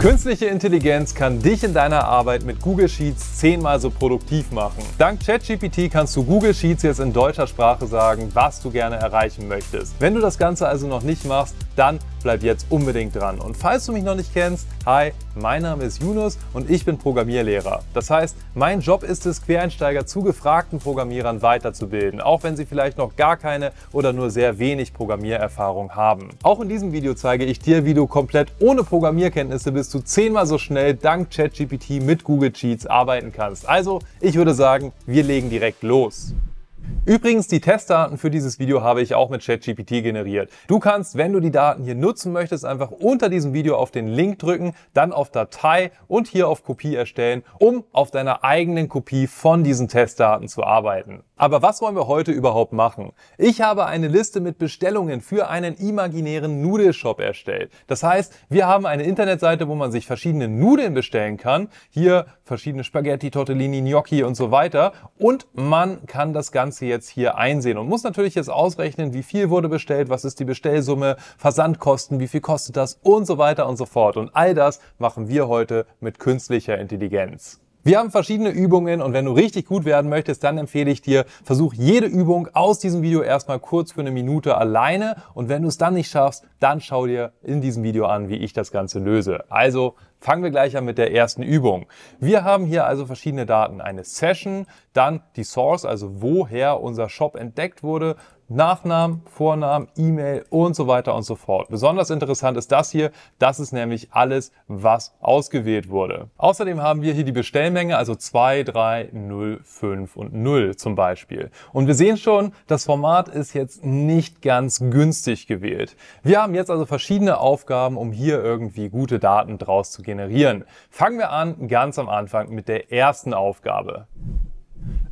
Künstliche Intelligenz kann dich in deiner Arbeit mit Google Sheets zehnmal so produktiv machen. Dank ChatGPT kannst du Google Sheets jetzt in deutscher Sprache sagen, was du gerne erreichen möchtest. Wenn du das Ganze also noch nicht machst, dann bleib jetzt unbedingt dran. Und falls du mich noch nicht kennst, hi, mein Name ist Yunus und ich bin Programmierlehrer. Das heißt, mein Job ist es, Quereinsteiger zu gefragten Programmierern weiterzubilden, auch wenn sie vielleicht noch gar keine oder nur sehr wenig Programmiererfahrung haben. Auch in diesem Video zeige ich dir, wie du komplett ohne Programmierkenntnisse bis zu zehnmal so schnell dank ChatGPT mit Google Cheats arbeiten kannst. Also, ich würde sagen, wir legen direkt los. Übrigens, die Testdaten für dieses Video habe ich auch mit ChatGPT generiert. Du kannst, wenn du die Daten hier nutzen möchtest, einfach unter diesem Video auf den Link drücken, dann auf Datei und hier auf Kopie erstellen, um auf deiner eigenen Kopie von diesen Testdaten zu arbeiten. Aber was wollen wir heute überhaupt machen? Ich habe eine Liste mit Bestellungen für einen imaginären Nudelshop erstellt. Das heißt, wir haben eine Internetseite, wo man sich verschiedene Nudeln bestellen kann. Hier verschiedene Spaghetti, Tortellini, Gnocchi und so weiter. Und man kann das Ganze jetzt jetzt hier einsehen und muss natürlich jetzt ausrechnen, wie viel wurde bestellt, was ist die Bestellsumme, Versandkosten, wie viel kostet das und so weiter und so fort. Und all das machen wir heute mit künstlicher Intelligenz. Wir haben verschiedene Übungen und wenn du richtig gut werden möchtest, dann empfehle ich dir, versuch jede Übung aus diesem Video erstmal kurz für eine Minute alleine und wenn du es dann nicht schaffst, dann schau dir in diesem Video an, wie ich das Ganze löse. Also Fangen wir gleich an mit der ersten Übung. Wir haben hier also verschiedene Daten. Eine Session, dann die Source, also woher unser Shop entdeckt wurde, Nachnamen, Vornamen, E-Mail und so weiter und so fort. Besonders interessant ist das hier. Das ist nämlich alles, was ausgewählt wurde. Außerdem haben wir hier die Bestellmenge, also 2, 3, 0, 5 und 0 zum Beispiel. Und wir sehen schon, das Format ist jetzt nicht ganz günstig gewählt. Wir haben jetzt also verschiedene Aufgaben, um hier irgendwie gute Daten draus zu generieren. Fangen wir an ganz am Anfang mit der ersten Aufgabe.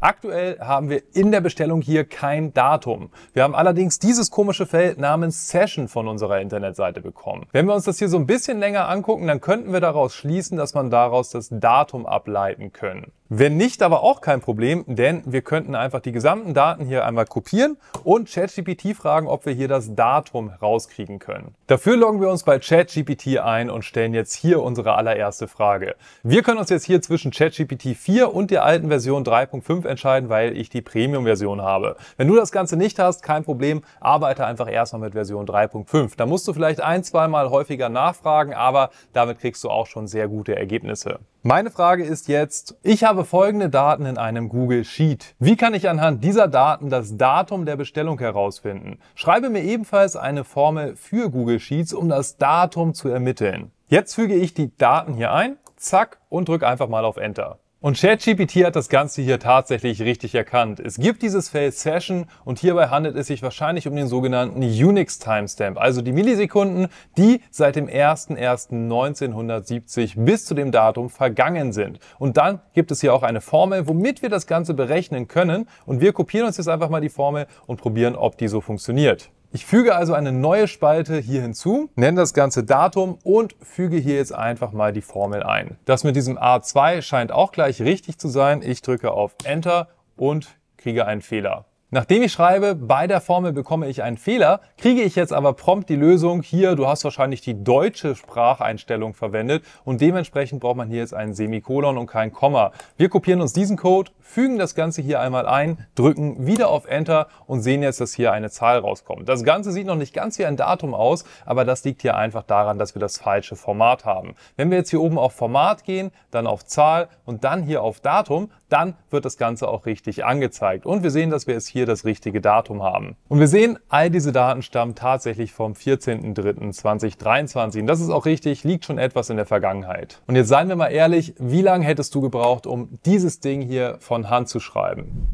Aktuell haben wir in der Bestellung hier kein Datum. Wir haben allerdings dieses komische Feld namens Session von unserer Internetseite bekommen. Wenn wir uns das hier so ein bisschen länger angucken, dann könnten wir daraus schließen, dass man daraus das Datum ableiten können. Wenn nicht, aber auch kein Problem, denn wir könnten einfach die gesamten Daten hier einmal kopieren und ChatGPT fragen, ob wir hier das Datum rauskriegen können. Dafür loggen wir uns bei ChatGPT ein und stellen jetzt hier unsere allererste Frage. Wir können uns jetzt hier zwischen ChatGPT 4 und der alten Version 3.5 entscheiden, weil ich die Premium-Version habe. Wenn du das Ganze nicht hast, kein Problem, arbeite einfach erstmal mit Version 3.5. Da musst du vielleicht ein, zweimal häufiger nachfragen, aber damit kriegst du auch schon sehr gute Ergebnisse. Meine Frage ist jetzt, ich habe folgende Daten in einem Google Sheet. Wie kann ich anhand dieser Daten das Datum der Bestellung herausfinden? Schreibe mir ebenfalls eine Formel für Google Sheets, um das Datum zu ermitteln. Jetzt füge ich die Daten hier ein, zack, und drücke einfach mal auf Enter. Und ChatGPT hat das Ganze hier tatsächlich richtig erkannt. Es gibt dieses Feld Session und hierbei handelt es sich wahrscheinlich um den sogenannten Unix Timestamp, also die Millisekunden, die seit dem 01.01.1970 bis zu dem Datum vergangen sind. Und dann gibt es hier auch eine Formel, womit wir das Ganze berechnen können und wir kopieren uns jetzt einfach mal die Formel und probieren, ob die so funktioniert. Ich füge also eine neue Spalte hier hinzu, nenne das ganze Datum und füge hier jetzt einfach mal die Formel ein. Das mit diesem A2 scheint auch gleich richtig zu sein. Ich drücke auf Enter und kriege einen Fehler. Nachdem ich schreibe, bei der Formel bekomme ich einen Fehler, kriege ich jetzt aber prompt die Lösung, hier, du hast wahrscheinlich die deutsche Spracheinstellung verwendet und dementsprechend braucht man hier jetzt einen Semikolon und kein Komma. Wir kopieren uns diesen Code, fügen das Ganze hier einmal ein, drücken wieder auf Enter und sehen jetzt, dass hier eine Zahl rauskommt. Das Ganze sieht noch nicht ganz wie ein Datum aus, aber das liegt hier einfach daran, dass wir das falsche Format haben. Wenn wir jetzt hier oben auf Format gehen, dann auf Zahl und dann hier auf Datum, dann wird das Ganze auch richtig angezeigt. Und wir sehen, dass wir es hier hier das richtige Datum haben. Und wir sehen, all diese Daten stammen tatsächlich vom 14.03.2023. Und das ist auch richtig, liegt schon etwas in der Vergangenheit. Und jetzt seien wir mal ehrlich, wie lange hättest du gebraucht, um dieses Ding hier von Hand zu schreiben?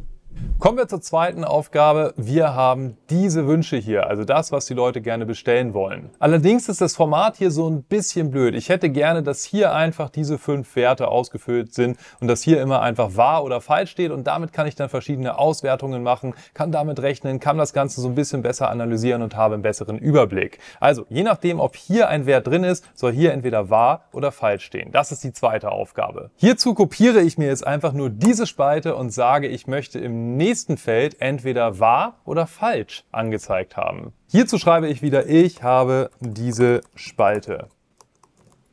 Kommen wir zur zweiten Aufgabe. Wir haben diese Wünsche hier, also das, was die Leute gerne bestellen wollen. Allerdings ist das Format hier so ein bisschen blöd. Ich hätte gerne, dass hier einfach diese fünf Werte ausgefüllt sind und dass hier immer einfach wahr oder falsch steht und damit kann ich dann verschiedene Auswertungen machen, kann damit rechnen, kann das Ganze so ein bisschen besser analysieren und habe einen besseren Überblick. Also je nachdem, ob hier ein Wert drin ist, soll hier entweder wahr oder falsch stehen. Das ist die zweite Aufgabe. Hierzu kopiere ich mir jetzt einfach nur diese Spalte und sage, ich möchte im nächsten Feld entweder wahr oder falsch angezeigt haben. Hierzu schreibe ich wieder, ich habe diese Spalte.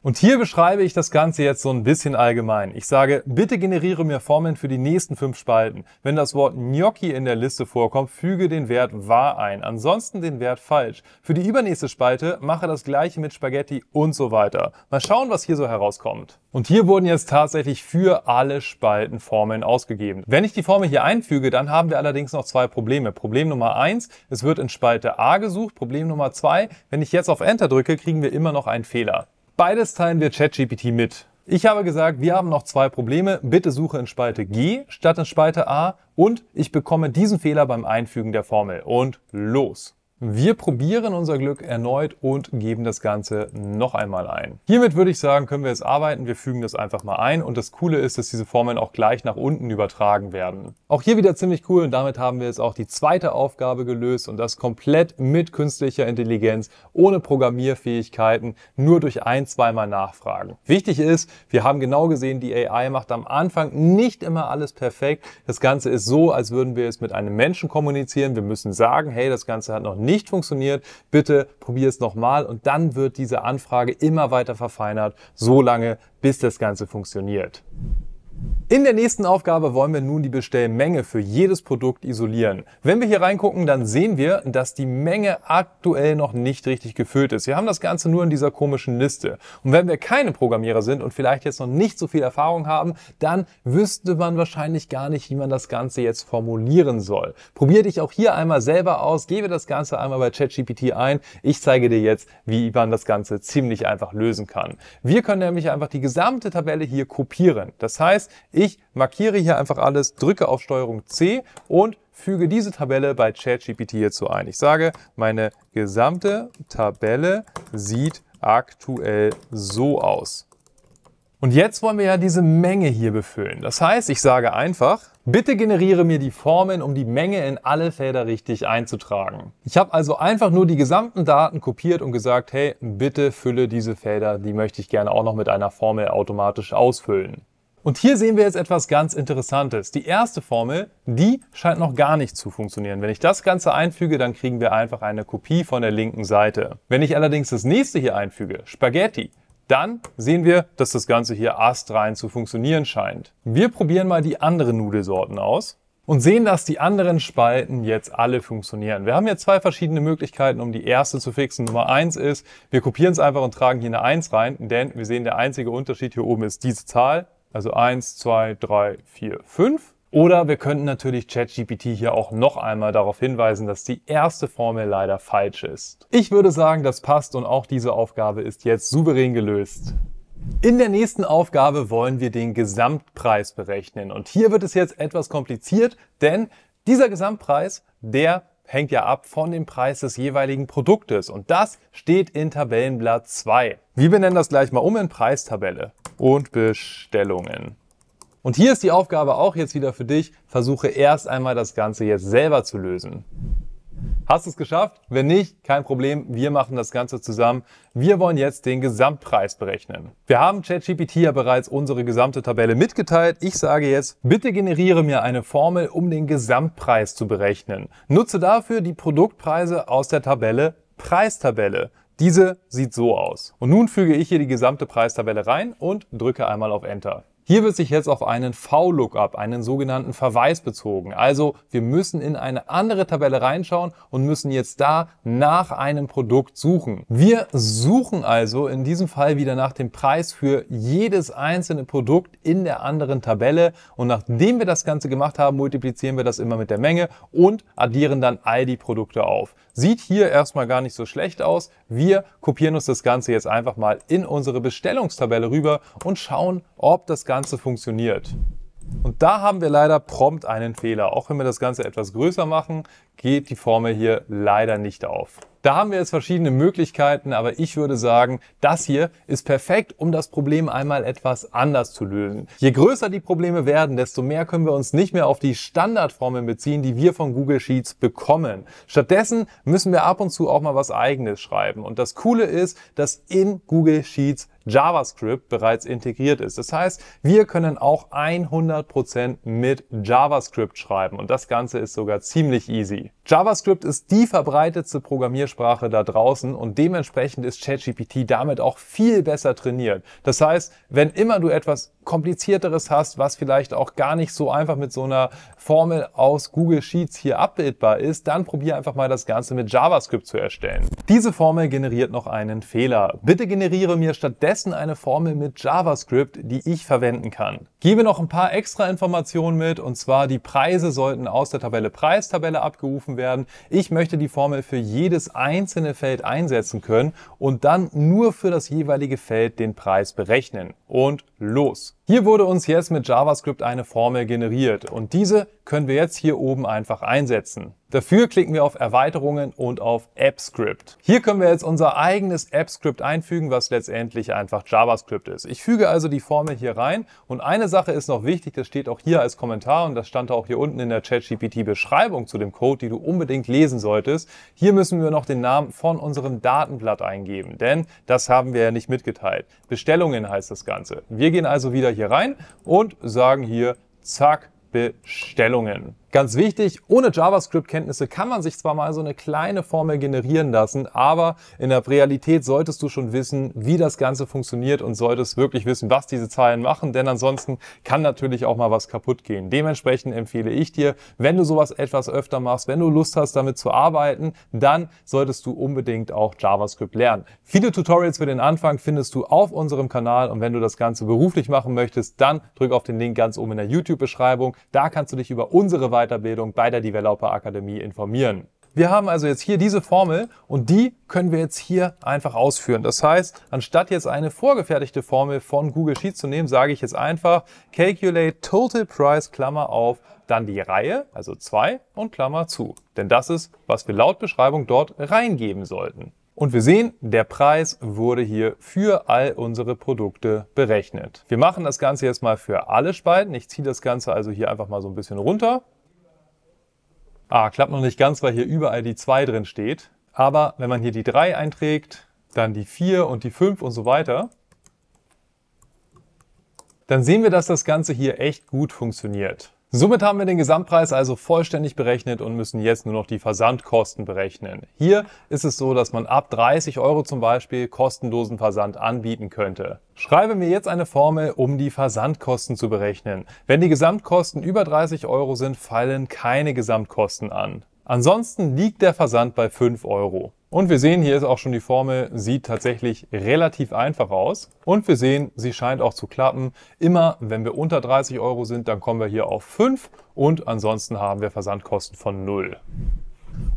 Und hier beschreibe ich das Ganze jetzt so ein bisschen allgemein. Ich sage, bitte generiere mir Formeln für die nächsten fünf Spalten. Wenn das Wort Gnocchi in der Liste vorkommt, füge den Wert wahr ein, ansonsten den Wert falsch. Für die übernächste Spalte mache das gleiche mit Spaghetti und so weiter. Mal schauen, was hier so herauskommt. Und hier wurden jetzt tatsächlich für alle Spalten Formeln ausgegeben. Wenn ich die Formel hier einfüge, dann haben wir allerdings noch zwei Probleme. Problem Nummer eins: es wird in Spalte A gesucht. Problem Nummer zwei: wenn ich jetzt auf Enter drücke, kriegen wir immer noch einen Fehler. Beides teilen wir ChatGPT mit. Ich habe gesagt, wir haben noch zwei Probleme. Bitte suche in Spalte G statt in Spalte A und ich bekomme diesen Fehler beim Einfügen der Formel. Und los! Wir probieren unser Glück erneut und geben das Ganze noch einmal ein. Hiermit würde ich sagen, können wir jetzt arbeiten. Wir fügen das einfach mal ein. Und das Coole ist, dass diese Formeln auch gleich nach unten übertragen werden. Auch hier wieder ziemlich cool. Und damit haben wir jetzt auch die zweite Aufgabe gelöst und das komplett mit künstlicher Intelligenz, ohne Programmierfähigkeiten, nur durch ein, zweimal nachfragen. Wichtig ist, wir haben genau gesehen, die AI macht am Anfang nicht immer alles perfekt. Das Ganze ist so, als würden wir es mit einem Menschen kommunizieren. Wir müssen sagen, hey, das Ganze hat noch nicht nicht funktioniert, bitte probier es nochmal und dann wird diese Anfrage immer weiter verfeinert, solange bis das Ganze funktioniert. In der nächsten Aufgabe wollen wir nun die Bestellmenge für jedes Produkt isolieren. Wenn wir hier reingucken, dann sehen wir, dass die Menge aktuell noch nicht richtig gefüllt ist. Wir haben das Ganze nur in dieser komischen Liste. Und wenn wir keine Programmierer sind und vielleicht jetzt noch nicht so viel Erfahrung haben, dann wüsste man wahrscheinlich gar nicht, wie man das Ganze jetzt formulieren soll. Probier dich auch hier einmal selber aus, gebe das Ganze einmal bei ChatGPT ein. Ich zeige dir jetzt, wie man das Ganze ziemlich einfach lösen kann. Wir können nämlich einfach die gesamte Tabelle hier kopieren. Das heißt, ich markiere hier einfach alles, drücke auf Steuerung C und füge diese Tabelle bei ChatGPT hierzu ein. Ich sage, meine gesamte Tabelle sieht aktuell so aus. Und jetzt wollen wir ja diese Menge hier befüllen. Das heißt, ich sage einfach, bitte generiere mir die Formeln, um die Menge in alle Felder richtig einzutragen. Ich habe also einfach nur die gesamten Daten kopiert und gesagt, hey, bitte fülle diese Felder, die möchte ich gerne auch noch mit einer Formel automatisch ausfüllen. Und hier sehen wir jetzt etwas ganz Interessantes. Die erste Formel, die scheint noch gar nicht zu funktionieren. Wenn ich das Ganze einfüge, dann kriegen wir einfach eine Kopie von der linken Seite. Wenn ich allerdings das nächste hier einfüge, Spaghetti, dann sehen wir, dass das Ganze hier astrein zu funktionieren scheint. Wir probieren mal die anderen Nudelsorten aus und sehen, dass die anderen Spalten jetzt alle funktionieren. Wir haben hier zwei verschiedene Möglichkeiten, um die erste zu fixen. Nummer eins ist, wir kopieren es einfach und tragen hier eine 1 rein, denn wir sehen, der einzige Unterschied hier oben ist diese Zahl also 1, 2, 3, 4, 5. Oder wir könnten natürlich ChatGPT hier auch noch einmal darauf hinweisen, dass die erste Formel leider falsch ist. Ich würde sagen, das passt und auch diese Aufgabe ist jetzt souverän gelöst. In der nächsten Aufgabe wollen wir den Gesamtpreis berechnen und hier wird es jetzt etwas kompliziert, denn dieser Gesamtpreis, der hängt ja ab von dem Preis des jeweiligen Produktes und das steht in Tabellenblatt 2. Wir benennen das gleich mal um in Preistabelle und Bestellungen. Und hier ist die Aufgabe auch jetzt wieder für dich. Versuche erst einmal das Ganze jetzt selber zu lösen. Hast du es geschafft? Wenn nicht, kein Problem, wir machen das Ganze zusammen. Wir wollen jetzt den Gesamtpreis berechnen. Wir haben ChatGPT ja bereits unsere gesamte Tabelle mitgeteilt. Ich sage jetzt, bitte generiere mir eine Formel, um den Gesamtpreis zu berechnen. Nutze dafür die Produktpreise aus der Tabelle Preistabelle. Diese sieht so aus. Und nun füge ich hier die gesamte Preistabelle rein und drücke einmal auf Enter. Hier wird sich jetzt auf einen V-Lookup, einen sogenannten Verweis bezogen. Also wir müssen in eine andere Tabelle reinschauen und müssen jetzt da nach einem Produkt suchen. Wir suchen also in diesem Fall wieder nach dem Preis für jedes einzelne Produkt in der anderen Tabelle und nachdem wir das Ganze gemacht haben, multiplizieren wir das immer mit der Menge und addieren dann all die Produkte auf. Sieht hier erstmal gar nicht so schlecht aus. Wir kopieren uns das Ganze jetzt einfach mal in unsere Bestellungstabelle rüber und schauen, ob das Ganze Ganze funktioniert. Und da haben wir leider prompt einen Fehler. Auch wenn wir das Ganze etwas größer machen, geht die Formel hier leider nicht auf. Da haben wir jetzt verschiedene Möglichkeiten, aber ich würde sagen, das hier ist perfekt, um das Problem einmal etwas anders zu lösen. Je größer die Probleme werden, desto mehr können wir uns nicht mehr auf die Standardformeln beziehen, die wir von Google Sheets bekommen. Stattdessen müssen wir ab und zu auch mal was eigenes schreiben. Und das Coole ist, dass in Google Sheets JavaScript bereits integriert ist. Das heißt, wir können auch 100% Prozent mit JavaScript schreiben und das Ganze ist sogar ziemlich easy. JavaScript ist die verbreitetste Programmiersprache da draußen und dementsprechend ist ChatGPT damit auch viel besser trainiert. Das heißt, wenn immer du etwas komplizierteres hast, was vielleicht auch gar nicht so einfach mit so einer Formel aus Google Sheets hier abbildbar ist, dann probier einfach mal das Ganze mit JavaScript zu erstellen. Diese Formel generiert noch einen Fehler. Bitte generiere mir stattdessen eine Formel mit JavaScript, die ich verwenden kann. Gebe noch ein paar extra Informationen mit und zwar die Preise sollten aus der Tabelle Preistabelle abgeholt abgerufen werden. Ich möchte die Formel für jedes einzelne Feld einsetzen können und dann nur für das jeweilige Feld den Preis berechnen und los. Hier wurde uns jetzt mit JavaScript eine Formel generiert und diese können wir jetzt hier oben einfach einsetzen. Dafür klicken wir auf Erweiterungen und auf AppScript. Hier können wir jetzt unser eigenes AppScript einfügen, was letztendlich einfach JavaScript ist. Ich füge also die Formel hier rein und eine Sache ist noch wichtig, das steht auch hier als Kommentar und das stand auch hier unten in der ChatGPT-Beschreibung zu dem Code, die du unbedingt lesen solltest. Hier müssen wir noch den Namen von unserem Datenblatt eingeben, denn das haben wir ja nicht mitgeteilt. Bestellungen heißt das Ganze. Ganze. Wir gehen also wieder hier rein und sagen hier, zack, Bestellungen. Ganz wichtig, ohne JavaScript-Kenntnisse kann man sich zwar mal so eine kleine Formel generieren lassen, aber in der Realität solltest du schon wissen, wie das Ganze funktioniert und solltest wirklich wissen, was diese Zahlen machen, denn ansonsten kann natürlich auch mal was kaputt gehen. Dementsprechend empfehle ich dir, wenn du sowas etwas öfter machst, wenn du Lust hast, damit zu arbeiten, dann solltest du unbedingt auch JavaScript lernen. Viele Tutorials für den Anfang findest du auf unserem Kanal und wenn du das Ganze beruflich machen möchtest, dann drück auf den Link ganz oben in der YouTube-Beschreibung. Da kannst du dich über unsere Weiterbildung bei der Developer Akademie informieren. Wir haben also jetzt hier diese Formel und die können wir jetzt hier einfach ausführen. Das heißt, anstatt jetzt eine vorgefertigte Formel von Google Sheets zu nehmen, sage ich jetzt einfach Calculate Total Price, Klammer auf, dann die Reihe, also 2 und Klammer zu. Denn das ist, was wir laut Beschreibung dort reingeben sollten. Und wir sehen, der Preis wurde hier für all unsere Produkte berechnet. Wir machen das Ganze jetzt mal für alle Spalten. Ich ziehe das Ganze also hier einfach mal so ein bisschen runter Ah, klappt noch nicht ganz, weil hier überall die 2 drin steht. Aber wenn man hier die 3 einträgt, dann die 4 und die 5 und so weiter, dann sehen wir, dass das Ganze hier echt gut funktioniert. Somit haben wir den Gesamtpreis also vollständig berechnet und müssen jetzt nur noch die Versandkosten berechnen. Hier ist es so, dass man ab 30 Euro zum Beispiel kostenlosen Versand anbieten könnte. Schreibe mir jetzt eine Formel, um die Versandkosten zu berechnen. Wenn die Gesamtkosten über 30 Euro sind, fallen keine Gesamtkosten an. Ansonsten liegt der Versand bei 5 Euro. Und wir sehen, hier ist auch schon die Formel, sieht tatsächlich relativ einfach aus. Und wir sehen, sie scheint auch zu klappen. Immer, wenn wir unter 30 Euro sind, dann kommen wir hier auf 5 und ansonsten haben wir Versandkosten von 0.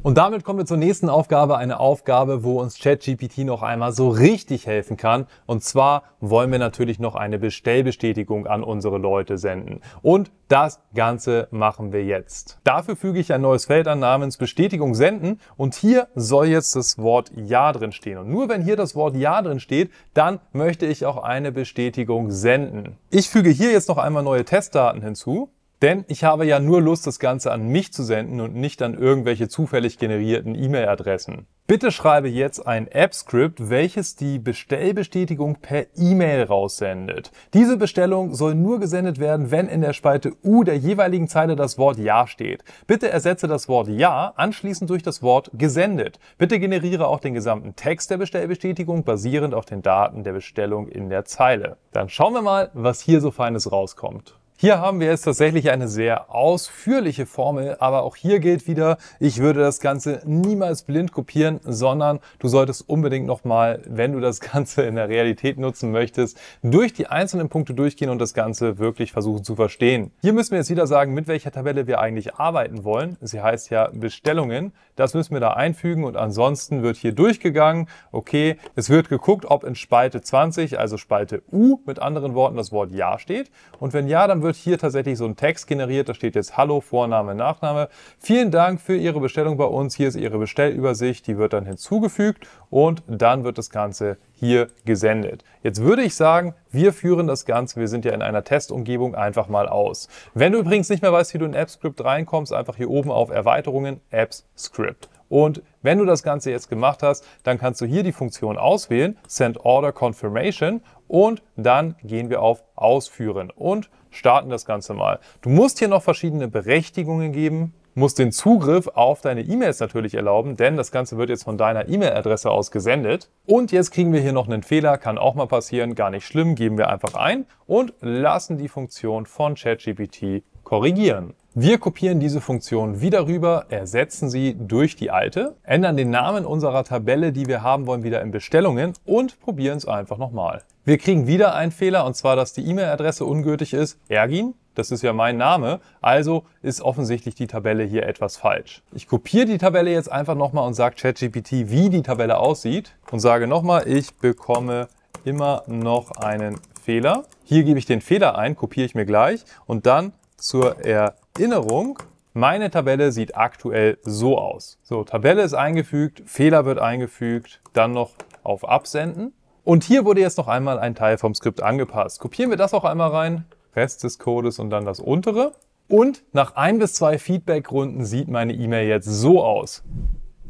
Und damit kommen wir zur nächsten Aufgabe, eine Aufgabe, wo uns ChatGPT noch einmal so richtig helfen kann. Und zwar wollen wir natürlich noch eine Bestellbestätigung an unsere Leute senden. Und das Ganze machen wir jetzt. Dafür füge ich ein neues Feld an namens Bestätigung senden und hier soll jetzt das Wort Ja drin stehen. Und nur wenn hier das Wort Ja drin steht, dann möchte ich auch eine Bestätigung senden. Ich füge hier jetzt noch einmal neue Testdaten hinzu denn ich habe ja nur Lust, das Ganze an mich zu senden und nicht an irgendwelche zufällig generierten E-Mail-Adressen. Bitte schreibe jetzt ein App-Script, welches die Bestellbestätigung per E-Mail raussendet. Diese Bestellung soll nur gesendet werden, wenn in der Spalte U der jeweiligen Zeile das Wort Ja steht. Bitte ersetze das Wort Ja anschließend durch das Wort gesendet. Bitte generiere auch den gesamten Text der Bestellbestätigung basierend auf den Daten der Bestellung in der Zeile. Dann schauen wir mal, was hier so Feines rauskommt. Hier haben wir jetzt tatsächlich eine sehr ausführliche Formel, aber auch hier gilt wieder, ich würde das Ganze niemals blind kopieren, sondern du solltest unbedingt nochmal, wenn du das Ganze in der Realität nutzen möchtest, durch die einzelnen Punkte durchgehen und das Ganze wirklich versuchen zu verstehen. Hier müssen wir jetzt wieder sagen, mit welcher Tabelle wir eigentlich arbeiten wollen. Sie heißt ja Bestellungen. Das müssen wir da einfügen und ansonsten wird hier durchgegangen, okay, es wird geguckt, ob in Spalte 20, also Spalte U, mit anderen Worten das Wort Ja steht und wenn ja, dann wird hier tatsächlich so ein Text generiert. Da steht jetzt Hallo, Vorname, Nachname. Vielen Dank für Ihre Bestellung bei uns. Hier ist Ihre Bestellübersicht. Die wird dann hinzugefügt und dann wird das Ganze hier gesendet. Jetzt würde ich sagen, wir führen das Ganze, wir sind ja in einer Testumgebung, einfach mal aus. Wenn du übrigens nicht mehr weißt, wie du in AppScript reinkommst, einfach hier oben auf Erweiterungen, Apps, Script. Und wenn du das Ganze jetzt gemacht hast, dann kannst du hier die Funktion auswählen, Send Order Confirmation und dann gehen wir auf Ausführen und starten das Ganze mal. Du musst hier noch verschiedene Berechtigungen geben, musst den Zugriff auf deine E-Mails natürlich erlauben, denn das Ganze wird jetzt von deiner E-Mail-Adresse aus gesendet. Und jetzt kriegen wir hier noch einen Fehler, kann auch mal passieren, gar nicht schlimm, geben wir einfach ein und lassen die Funktion von ChatGPT korrigieren. Wir kopieren diese Funktion wieder rüber, ersetzen sie durch die alte, ändern den Namen unserer Tabelle, die wir haben wollen, wieder in Bestellungen und probieren es einfach nochmal. Wir kriegen wieder einen Fehler, und zwar, dass die E-Mail-Adresse ungültig ist. Ergin, das ist ja mein Name, also ist offensichtlich die Tabelle hier etwas falsch. Ich kopiere die Tabelle jetzt einfach nochmal und sage ChatGPT, wie die Tabelle aussieht und sage nochmal, ich bekomme immer noch einen Fehler. Hier gebe ich den Fehler ein, kopiere ich mir gleich und dann zur Erinnerung meine Tabelle sieht aktuell so aus. So, Tabelle ist eingefügt, Fehler wird eingefügt, dann noch auf Absenden. Und hier wurde jetzt noch einmal ein Teil vom Skript angepasst. Kopieren wir das auch einmal rein, Rest des Codes und dann das untere. Und nach ein bis zwei Feedbackrunden sieht meine E-Mail jetzt so aus.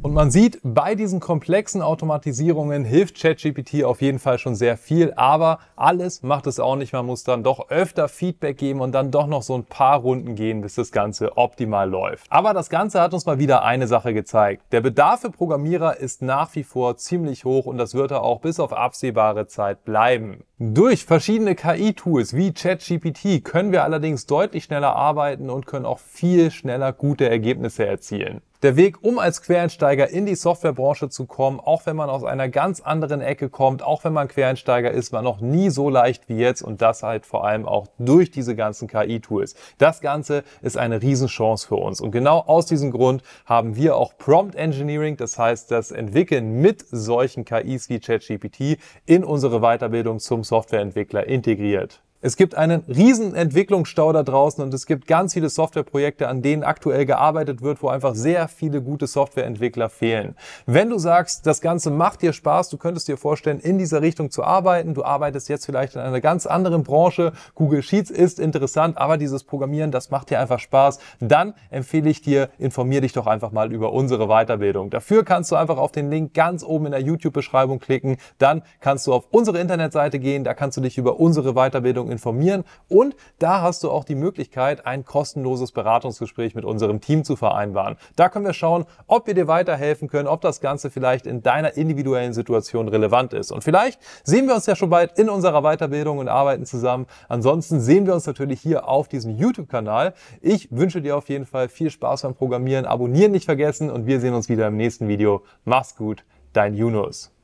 Und man sieht, bei diesen komplexen Automatisierungen hilft ChatGPT auf jeden Fall schon sehr viel, aber alles macht es auch nicht. Man muss dann doch öfter Feedback geben und dann doch noch so ein paar Runden gehen, bis das Ganze optimal läuft. Aber das Ganze hat uns mal wieder eine Sache gezeigt. Der Bedarf für Programmierer ist nach wie vor ziemlich hoch und das wird er auch bis auf absehbare Zeit bleiben. Durch verschiedene KI-Tools wie ChatGPT können wir allerdings deutlich schneller arbeiten und können auch viel schneller gute Ergebnisse erzielen. Der Weg, um als Quereinsteiger in die Softwarebranche zu kommen, auch wenn man aus einer ganz anderen Ecke kommt, auch wenn man Quereinsteiger ist, war noch nie so leicht wie jetzt und das halt vor allem auch durch diese ganzen KI-Tools. Das Ganze ist eine Riesenchance für uns und genau aus diesem Grund haben wir auch Prompt Engineering, das heißt das Entwickeln mit solchen KIs wie ChatGPT in unsere Weiterbildung zum Softwareentwickler integriert. Es gibt einen riesen Entwicklungsstau da draußen und es gibt ganz viele Softwareprojekte, an denen aktuell gearbeitet wird, wo einfach sehr viele gute Softwareentwickler fehlen. Wenn du sagst, das Ganze macht dir Spaß, du könntest dir vorstellen, in dieser Richtung zu arbeiten, du arbeitest jetzt vielleicht in einer ganz anderen Branche, Google Sheets ist interessant, aber dieses Programmieren, das macht dir einfach Spaß, dann empfehle ich dir, informier dich doch einfach mal über unsere Weiterbildung. Dafür kannst du einfach auf den Link ganz oben in der YouTube-Beschreibung klicken, dann kannst du auf unsere Internetseite gehen, da kannst du dich über unsere Weiterbildung Behandlung informieren und da hast du auch die Möglichkeit, ein kostenloses Beratungsgespräch mit unserem Team zu vereinbaren. Da können wir schauen, ob wir dir weiterhelfen können, ob das Ganze vielleicht in deiner individuellen Situation relevant ist. Und vielleicht sehen wir uns ja schon bald in unserer Weiterbildung und arbeiten zusammen. Ansonsten sehen wir uns natürlich hier auf diesem YouTube-Kanal. Ich wünsche dir auf jeden Fall viel Spaß beim Programmieren. Abonnieren nicht vergessen und wir sehen uns wieder im nächsten Video. Mach's gut, dein Yunus.